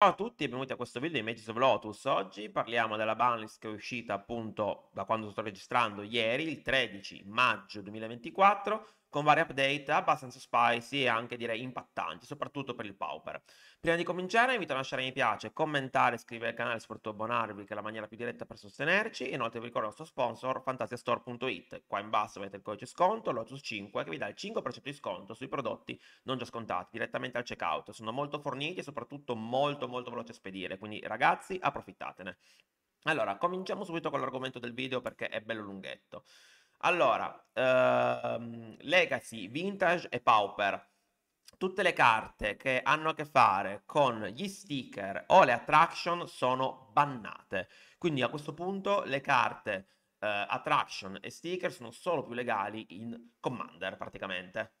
Ciao a tutti e benvenuti a questo video di Mages of Lotus. Oggi parliamo della banlist che è uscita appunto da quando sto registrando ieri, il 13 maggio 2024, con vari update abbastanza spicy e anche direi impattanti, soprattutto per il Pauper. Prima di cominciare vi invito a lasciare mi piace, commentare, iscrivervi al canale, soprattutto abbonarvi che è la maniera più diretta per sostenerci inoltre vi ricordo il nostro sponsor fantasiastore.it, qua in basso avete il codice sconto Lotus 5 che vi dà il 5% di sconto sui prodotti non già scontati direttamente al checkout, sono molto forniti e soprattutto molto molto veloce a spedire, quindi ragazzi approfittatene. Allora, cominciamo subito con l'argomento del video perché è bello lunghetto. Allora, ehm, Legacy, Vintage e Pauper. Tutte le carte che hanno a che fare con gli sticker o le attraction sono bannate. Quindi a questo punto le carte eh, attraction e sticker sono solo più legali in Commander praticamente.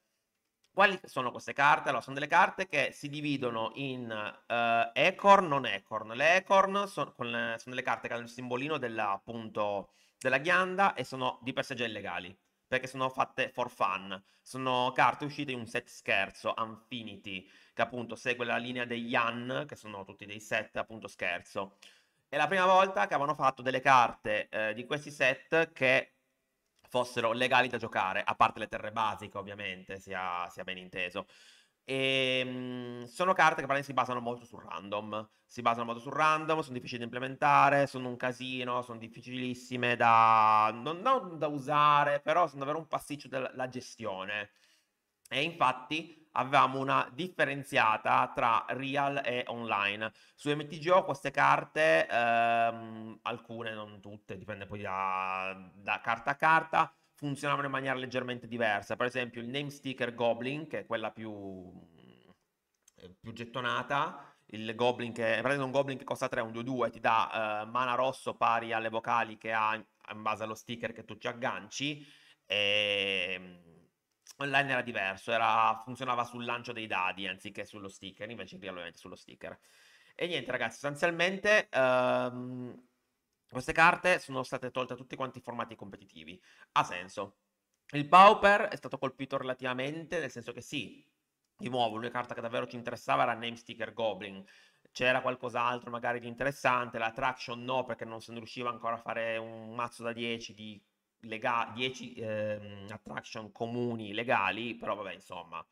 Quali sono queste carte? Allora, sono delle carte che si dividono in eh, Ecorn, non Acorn. Le Ecorn sono, le, sono delle carte che hanno il simbolino della, appunto, della ghianda e sono di per sé già illegali, perché sono fatte for fun, sono carte uscite in un set scherzo, Infinity, che appunto segue la linea degli Yan, che sono tutti dei set appunto scherzo. È la prima volta che avevano fatto delle carte eh, di questi set che fossero legali da giocare, a parte le terre basiche ovviamente, sia, sia ben inteso. E, ehm, sono carte che si basano molto sul random. Si basano molto sul random, sono difficili da implementare, sono un casino, sono difficilissime da... Non, non da usare, però sono davvero un pasticcio della gestione. E infatti avevamo una differenziata tra real e online. Su MTGO queste carte, ehm, alcune, non tutte, dipende poi da, da carta a carta, funzionavano in maniera leggermente diversa. Per esempio, il name sticker Goblin, che è quella più, eh, più gettonata, il Goblin che prende un Goblin che costa 3, un 2-2, ti dà uh, mana rosso pari alle vocali che ha in base allo sticker che tu ci agganci. E... Ehm, online era diverso, era... funzionava sul lancio dei dadi anziché sullo sticker, invece qui ovviamente sullo sticker. E niente ragazzi, sostanzialmente... Ehm, queste carte sono state tolte a tutti quanti i formati competitivi. Ha senso. Il Pauper è stato colpito relativamente, nel senso che sì, di nuovo, l'unica carta che davvero ci interessava era Name Sticker Goblin. C'era qualcos'altro magari di interessante, la Traction no, perché non se ne riusciva ancora a fare un mazzo da 10 di lega- 10 eh, attraction comuni legali, però vabbè, insomma,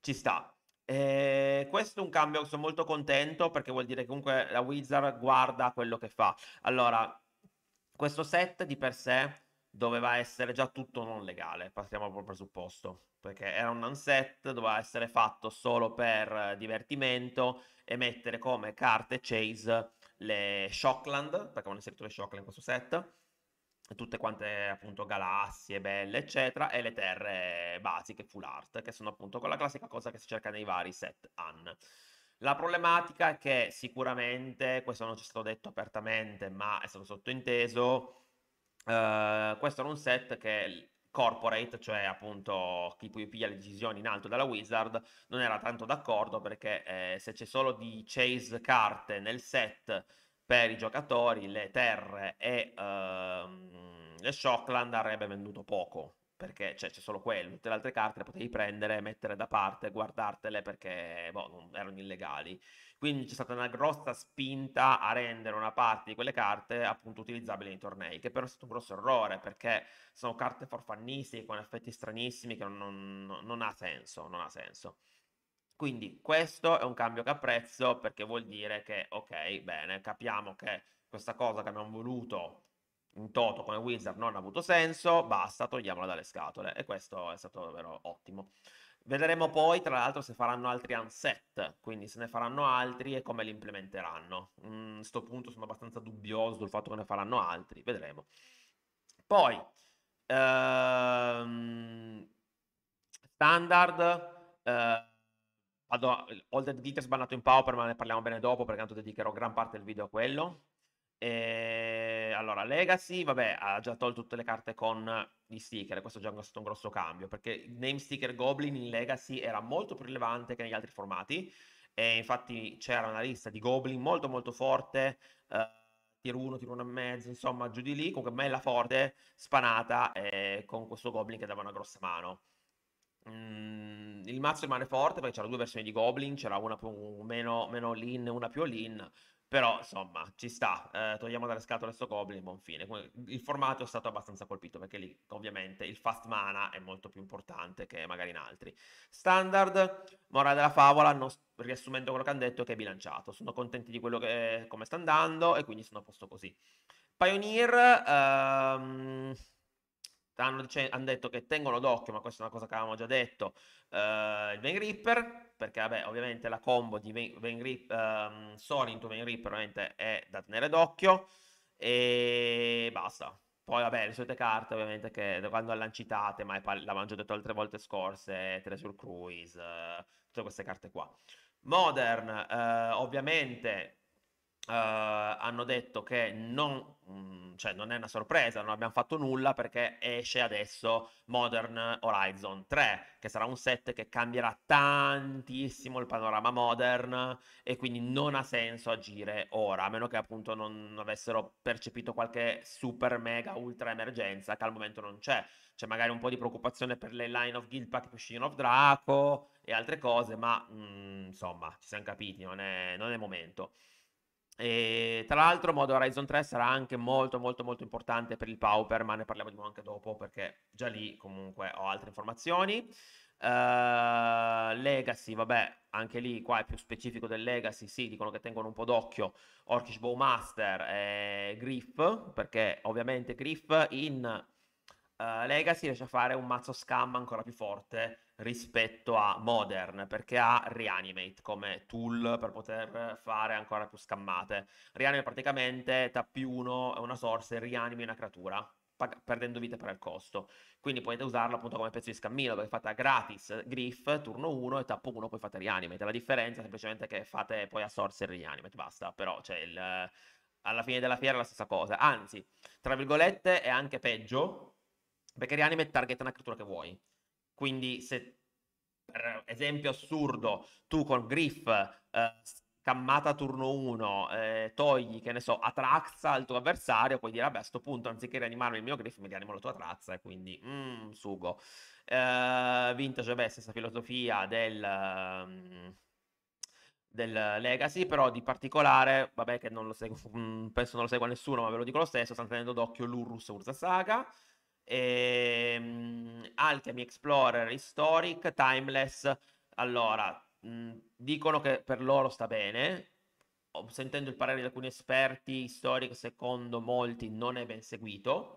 ci sta. Eh, questo è un cambio, sono molto contento perché vuol dire che comunque la Wizard guarda quello che fa. Allora, questo set di per sé doveva essere già tutto non legale, partiamo dal presupposto, perché era un unset, doveva essere fatto solo per divertimento e mettere come carte chase le Shockland, perché avevano inserito le Shockland in questo set, tutte quante appunto galassie belle eccetera e le terre basiche full art che sono appunto quella classica cosa che si cerca nei vari set AN. La problematica è che sicuramente, questo non ci è stato detto apertamente ma è stato sottointeso, eh, questo era un set che corporate, cioè appunto chi poi piglia le decisioni in alto dalla Wizard, non era tanto d'accordo perché eh, se c'è solo di chase carte nel set per i giocatori, le terre e ehm, le Shockland avrebbe venduto poco perché cioè, c'è solo quello, tutte le altre carte le potevi prendere, mettere da parte, guardartele perché boh, erano illegali. Quindi c'è stata una grossa spinta a rendere una parte di quelle carte appunto utilizzabili nei tornei, che però è stato un grosso errore perché sono carte forfannistiche con effetti stranissimi che non, non, non ha senso, non ha senso. Quindi questo è un cambio che apprezzo perché vuol dire che, ok, bene, capiamo che questa cosa che abbiamo voluto in toto come Wizard non ha avuto senso, basta, togliamola dalle scatole. E questo è stato davvero ottimo. Vedremo poi, tra l'altro, se faranno altri unset, quindi se ne faranno altri e come li implementeranno. A mm, questo punto sono abbastanza dubbioso sul fatto che ne faranno altri, vedremo. Poi, ehm, standard, eh, Vado, Holden Geek è sbannato in Power, ma ne parliamo bene dopo perché tanto dedicherò gran parte del video a quello. E... Ehm, allora, Legacy, vabbè, ha già tolto tutte le carte con gli sticker, questo è già stato un grosso cambio, perché il name sticker Goblin in Legacy era molto più rilevante che negli altri formati, e infatti c'era una lista di Goblin molto molto forte, eh, tiro 1, tiro 1 e mezzo, insomma, giù di lì, comunque bella forte, spanata, eh, con questo Goblin che dava una grossa mano. Mm il mazzo rimane forte perché c'erano due versioni di Goblin, c'era una più, meno, meno lean e una più lean, però insomma ci sta, eh, togliamo dalle scatole sto Goblin, buon fine. Il formato è stato abbastanza colpito perché lì ovviamente il fast mana è molto più importante che magari in altri. Standard, morale della favola, non, riassumendo quello che hanno detto, che è bilanciato, sono contenti di quello che, come sta andando e quindi sono a posto così. Pioneer... Ehm hanno, dice, cioè, hanno, detto che tengono d'occhio, ma questa è una cosa che avevamo già detto, eh, il Van Gripper, perché vabbè, ovviamente la combo di Van Grip, ehm, Sony into Van Gripper ovviamente è da tenere d'occhio e basta. Poi vabbè, le solite carte ovviamente che quando l'hanno citate, ma pal- l'avevamo già detto altre volte scorse, Treasure Cruise, eh, tutte queste carte qua. Modern, eh, ovviamente eh, hanno detto che non, mh, mm, cioè non è una sorpresa, non abbiamo fatto nulla perché esce adesso Modern Horizon 3, che sarà un set che cambierà tantissimo il panorama modern e quindi non ha senso agire ora, a meno che appunto non avessero percepito qualche super mega ultra emergenza che al momento non c'è. C'è magari un po' di preoccupazione per le line of Guild Pack Piscine of Draco e altre cose, ma mh, mm, insomma, ci siamo capiti, non è, non è momento. E, tra l'altro, modo Horizon 3 sarà anche molto, molto, molto importante per il Pauper, ma ne parliamo di un anche dopo perché già lì comunque ho altre informazioni. Uh, Legacy, vabbè, anche lì qua è più specifico del Legacy, sì, dicono che tengono un po' d'occhio Orchish Bowmaster e Griff, perché ovviamente Griff in uh, Legacy riesce a fare un mazzo scam ancora più forte rispetto a Modern perché ha Reanimate come tool per poter fare ancora più scammate. Reanimate praticamente tappi uno, è una source e rianimi una creatura pag- perdendo vite per il costo. Quindi potete usarlo appunto come pezzo di scammino perché fate gratis Griff, turno 1 e tappo 1 poi fate Reanimate. La differenza è semplicemente che fate poi a source e Reanimate, basta. Però cioè il... alla fine della fiera è la stessa cosa. Anzi, tra virgolette è anche peggio perché Reanimate target una creatura che vuoi quindi se, per esempio assurdo, tu con Griff, eh, cammata turno 1, eh, togli, che ne so, Atraxa al tuo avversario, puoi dire, vabbè, a questo punto, anziché rianimare il mio Griff, mi rianimo la tua Atraxa, e quindi, mm, sugo. Eh, vintage, beh, stessa filosofia del... Um, del Legacy, però di particolare, vabbè che non lo seguo, mm, penso non lo segua nessuno, ma ve lo dico lo stesso, stanno tenendo d'occhio l'Urus Urza Saga, ehm, Alchemy Explorer Historic, Timeless. Allora, mh, dicono che per loro sta bene. Sentendo il parere di alcuni esperti, Historic secondo molti non è ben seguito.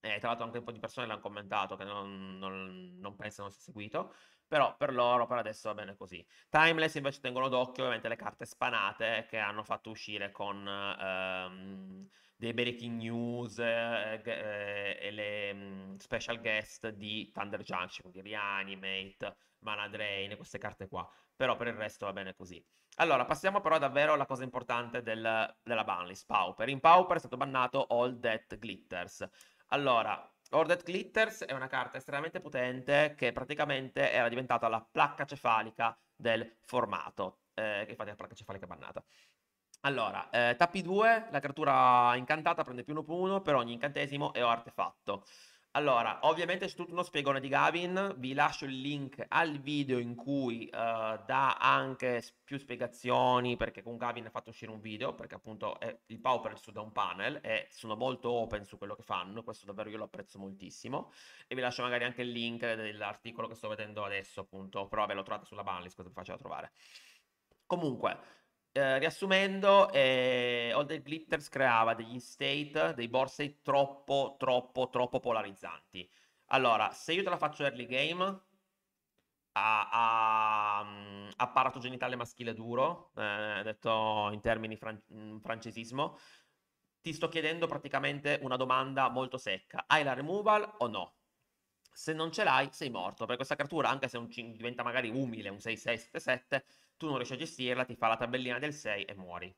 Eh, tra l'altro anche un po' di persone l'hanno commentato che non, non, non pensano sia seguito però per loro per adesso va bene così. Timeless invece tengono d'occhio ovviamente le carte spanate che hanno fatto uscire con ehm, dei breaking news eh, eh, e le mh, mm, special guest di Thunder Junction, quindi Reanimate, Mana Drain, queste carte qua. Però per il resto va bene così. Allora, passiamo però davvero alla cosa importante del, della banlist, Pauper. In Pauper è stato bannato All That Glitters. Allora, All That Glitters è una carta estremamente potente che praticamente era diventata la placca cefalica del formato. Eh, che infatti è la placca cefalica bannata. Allora, eh, tappi 2, la creatura incantata prende più 1 più 1 per ogni incantesimo e o artefatto. Allora, ovviamente c'è tutto uno spiegone di Gavin, vi lascio il link al video in cui eh, dà anche più spiegazioni, perché con Gavin ha fatto uscire un video, perché appunto è il Pauper su da un panel e sono molto open su quello che fanno, questo davvero io lo apprezzo moltissimo, e vi lascio magari anche il link dell'articolo che sto vedendo adesso appunto, però vabbè l'ho trovato sulla banlist, cosa vi faccio trovare. Comunque, eh, riassumendo, eh, All the Glitters creava degli state, dei borse troppo, troppo, troppo polarizzanti. Allora, se io te la faccio early game, a, a, mm, apparato genitale maschile duro, eh, detto in termini fran- mm, francesismo, ti sto chiedendo praticamente una domanda molto secca. Hai la removal o no? Se non ce l'hai, sei morto, perché questa creatura, anche se un, diventa magari umile, un 6-6-7-7, tu non riesci a gestirla, ti fa la tabellina del 6 e muori.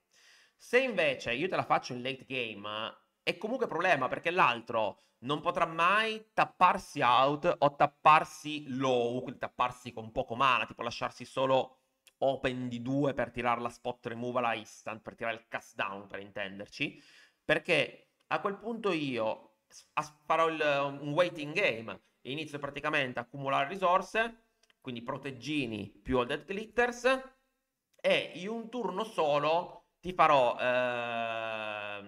Se invece io te la faccio in late game, è comunque problema perché l'altro non potrà mai tapparsi out o tapparsi low, quindi tapparsi con poco mana, tipo lasciarsi solo open di 2 per tirare la spot removal a instant, per tirare il cast down per intenderci, perché a quel punto io farò il, un waiting game, inizio praticamente a accumulare risorse, quindi proteggini più all dead glitters e in un turno solo ti farò eh,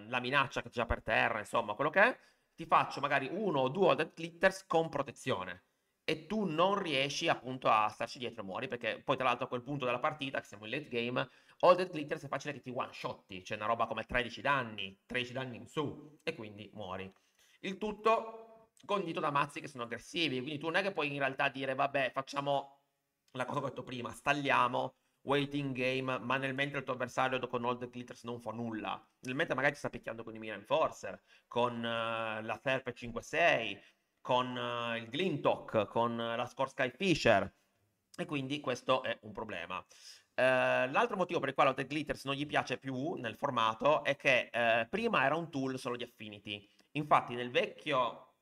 la minaccia che c'è già per terra, insomma, quello che è, ti faccio magari uno o due all dead glitters con protezione e tu non riesci appunto a starci dietro e muori perché poi tra l'altro a quel punto della partita che siamo in late game all dead glitters è facile che ti one shotti c'è cioè una roba come 13 danni 13 danni in su e quindi muori il tutto condito da mazzi che sono aggressivi. Quindi tu non è che puoi in realtà dire, vabbè, facciamo la cosa che ho detto prima, stalliamo, waiting game, ma nel mentre il tuo avversario con Old Glitters non fa nulla. Nel mentre magari ti sta picchiando con i Mira Enforcer, con uh, la Serpe 5-6, con uh, il Glintock, con uh, la Score Sky Fisher. E quindi questo è un problema. Uh, l'altro motivo per il quale Odd Glitters non gli piace più nel formato è che prima era un tool solo di Affinity. Infatti nel vecchio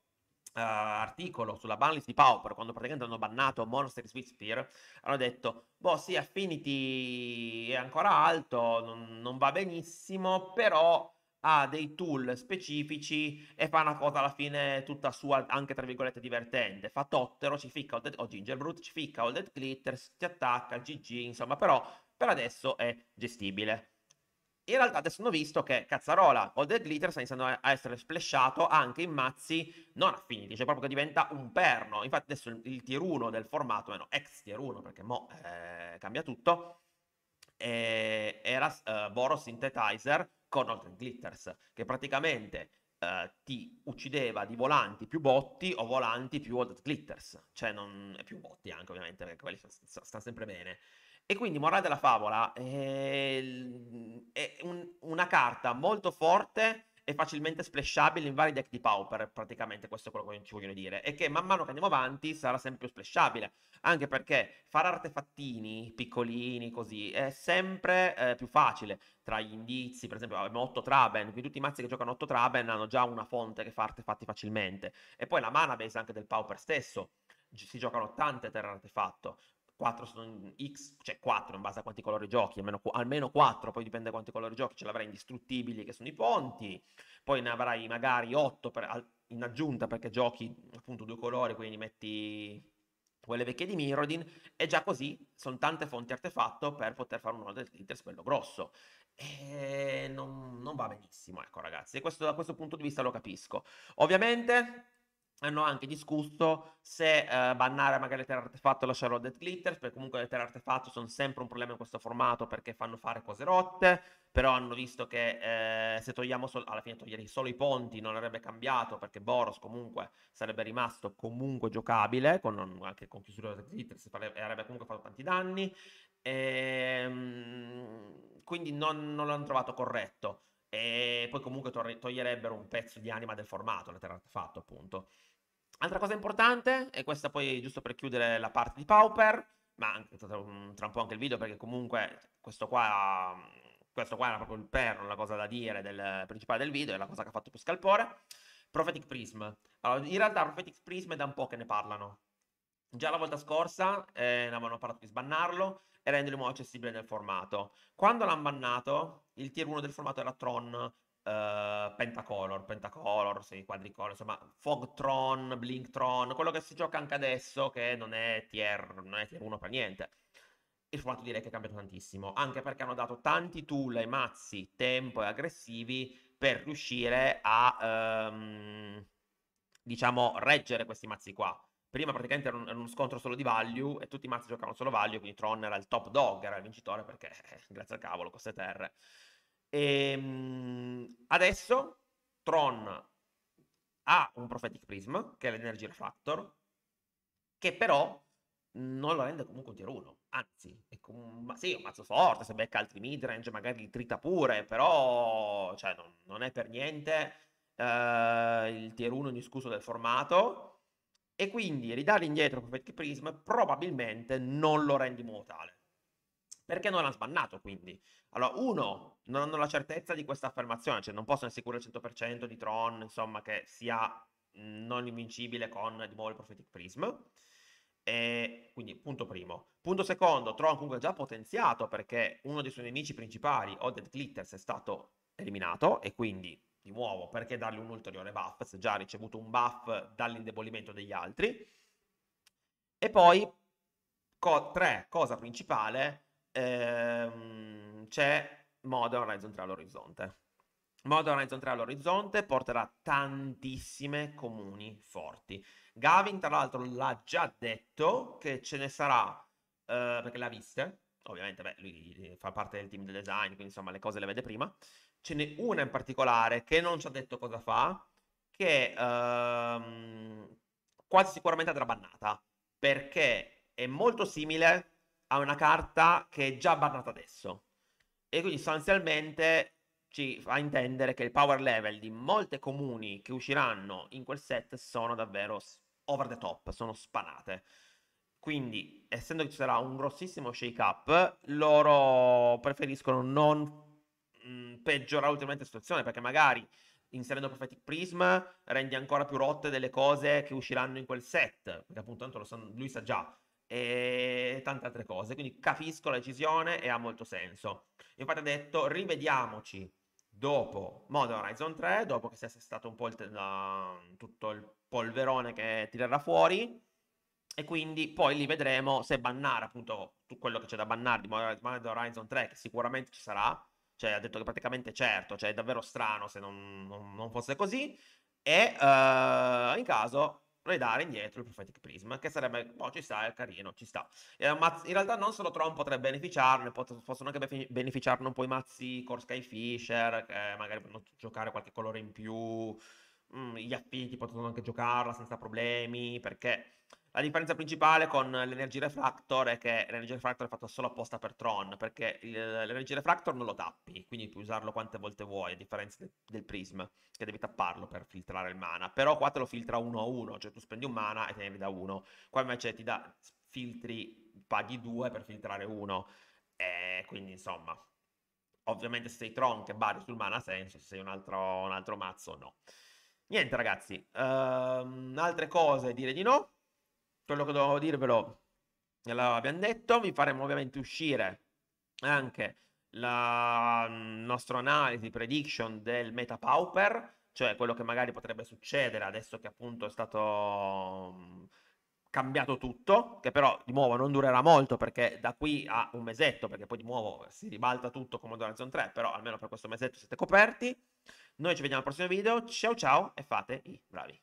uh, articolo sulla banlist di Pauper, quando praticamente hanno bannato Monster with Spear, hanno detto, boh sì, Affinity è ancora alto, non, non va benissimo, però ha dei tool specifici e fa una cosa alla fine tutta sua, anche tra virgolette divertente. Fa Tottero, ci ficca All Dead, o Gingerbroot, ci ficca Old Dead Glitter, ti attacca, GG, insomma, però per adesso è gestibile. In realtà adesso hanno visto che Cazzarola o del Glitter sta iniziando a essere splashato anche in mazzi non affiniti, cioè proprio che diventa un perno. Infatti adesso il, il tier 1 del formato, meno ex tier 1 perché mo eh, cambia tutto, eh, era eh, Boro Synthetizer con Old Glitters, che praticamente eh, ti uccideva di volanti più botti o volanti più Old Glitters, cioè non... più botti anche ovviamente perché quelli stanno sta sempre bene. E quindi, morale della favola, è, eh, è un, una carta molto forte e facilmente splashabile in vari deck di Pauper, praticamente questo è quello che ci vogliono dire, e che man mano che andiamo avanti sarà sempre più splashabile, anche perché fare artefattini piccolini così è sempre eh, più facile, tra gli indizi, per esempio abbiamo 8 Traben, quindi tutti i mazzi che giocano 8 Traben hanno già una fonte che fa artefatti facilmente, e poi la mana base anche del Pauper stesso, si giocano tante terre artefatto, 4 sono X, cioè 4 in base a quanti colori giochi, almeno, almeno 4, poi dipende da quanti colori giochi, ce l'avrai indistruttibili che sono i ponti, poi ne avrai magari 8 per, in aggiunta perché giochi appunto due colori, quindi metti quelle vecchie di Mirrodin, e già così sono tante fonti artefatto per poter fare un del Tinters quello grosso. E eh, non, non, va benissimo, ecco ragazzi, e questo, da questo punto di vista lo capisco. Ovviamente hanno anche discusso se eh, bannare magari le terre Artefatto e lasciare Dead Glitter, perché comunque le terre Artefatto sono sempre un problema in questo formato perché fanno fare cose rotte, però hanno visto che eh, se togliamo sol- alla fine togliere solo i ponti non avrebbe cambiato perché Boros comunque sarebbe rimasto comunque giocabile, con, anche con chiusura Dead Glitter pare- avrebbe comunque fatto tanti danni, e, ehm, quindi non, non l'hanno trovato corretto. E poi comunque to- toglierebbero un pezzo di anima del formato, la terra artefatto appunto. Altra cosa importante, e questa poi giusto per chiudere la parte di Pauper, ma tra, tra un po' anche il video, perché comunque questo qua, questo qua era proprio il perno, la cosa da dire del principale del video, è la cosa che ha fatto più scalpore. Prophetic Prism. Allora, in realtà Prophetic Prism è da un po' che ne parlano. Già la volta scorsa eh, ne avevano parlato di sbannarlo e renderlo accessibile nel formato. Quando l'hanno bannato, il tier 1 del formato era Tron, Uh, pentacolor, pentacolor, sì, quadricolor, insomma, fogtron, blinktron, quello che si gioca anche adesso che non è tier, non è tier 1 per niente. Il formato direi che è cambiato tantissimo, anche perché hanno dato tanti tool ai mazzi, tempo e aggressivi per riuscire a, um, diciamo, reggere questi mazzi qua. Prima praticamente era, un, era uno scontro solo di value e tutti i mazzi giocavano solo value, quindi Tron era il top dog, era il vincitore perché, eh, grazie al cavolo, queste terre. E, ehm, adesso Tron ha un Prophetic Prism, che è l'Energy Refactor, che però non lo rende comunque un tier 1. Anzi, è com- ma sì, è un mazzo forte, se becca altri midrange magari li trita pure, però cioè, non, non, è per niente eh, il tier 1 indiscusso del formato. E quindi ridare indietro Prophetic Prism probabilmente non lo rende in perché non l'hanno sbannato quindi? Allora, uno, non hanno la certezza di questa affermazione, cioè non possono essere al 100% di Tron, insomma, che sia mhmm, non invincibile con di nuovo il Prophetic Prism. E quindi punto primo. Punto secondo, Tron comunque è già potenziato perché uno dei suoi nemici principali, Odd Glitters, è stato eliminato e quindi di nuovo perché dargli un ulteriore buff se già ha ricevuto un buff dall'indebolimento degli altri. E poi, co- tre, cosa principale, ehm, c'è Modern Horizon 3 all'orizzonte. Modern Horizon 3 all'orizzonte porterà tantissime comuni forti. Gavin, tra l'altro, l'ha già detto che ce ne sarà, eh, perché l'ha vista, ovviamente, beh, lui fa parte del team di design, quindi insomma le cose le vede prima. Ce n'è una in particolare che non ci ha detto cosa fa, che ehm, quasi sicuramente andrà bannata, perché è molto simile a una carta che è già bannata adesso. E quindi sostanzialmente ci fa intendere che il power level di molte comuni che usciranno in quel set sono davvero over the top, sono spanate. Quindi, essendo che ci sarà un grossissimo shake up, loro preferiscono non mh, mm, peggiorare ulteriormente la situazione perché magari inserendo Prophetic Prism rendi ancora più rotte delle cose che usciranno in quel set, perché appunto tanto lo sa, lui sa già e tante altre cose. Quindi capisco la decisione e ha molto senso. Infatti ha detto rivediamoci dopo Modern Horizon 3, dopo che sia stato un po' il, la, tutto il polverone che tirerà fuori e quindi poi li vedremo se bannare appunto tutto quello che c'è da bannare di Modern Horizon 3 che sicuramente ci sarà cioè ha detto che praticamente certo cioè è davvero strano se non, non, non fosse così e uh, in caso ridare indietro il Prophetic Prism, che sarebbe, boh, ci sta, è carino, ci sta. Eh, ma in realtà non solo Tron potrebbe beneficiarne, pot- possono anche beneficiarne un po' i mazzi Core Sky Fisher, che magari possono giocare qualche colore in più, mh, mm, gli affitti potranno anche giocarla senza problemi, perché la differenza principale con l'Energy Refractor è che l'Energy Refractor è fatto solo apposta per Tron, perché l'Energy Refractor non lo tappi, quindi puoi usarlo quante volte vuoi, a differenza de- del Prism, che devi tapparlo per filtrare il mana. Però qua te lo filtra uno a uno, cioè tu spendi un mana e te ne da uno. Qua invece ti dà filtri, paghi due per filtrare uno. E quindi insomma, ovviamente se sei Tron che bari sul mana ha senso, se sei un altro, un altro mazzo no. Niente ragazzi, um, altre cose dire di no, quello che dovevo dirvelo l'abbiamo detto, vi faremo ovviamente uscire anche la mm, nostra analisi, prediction del meta pauper, cioè quello che magari potrebbe succedere adesso che appunto è stato mm, cambiato tutto, che però di nuovo non durerà molto perché da qui a un mesetto, perché poi di nuovo si ribalta tutto come Horizon 3, però almeno per questo mesetto siete coperti. Noi ci vediamo al prossimo video, ciao ciao e fate i bravi.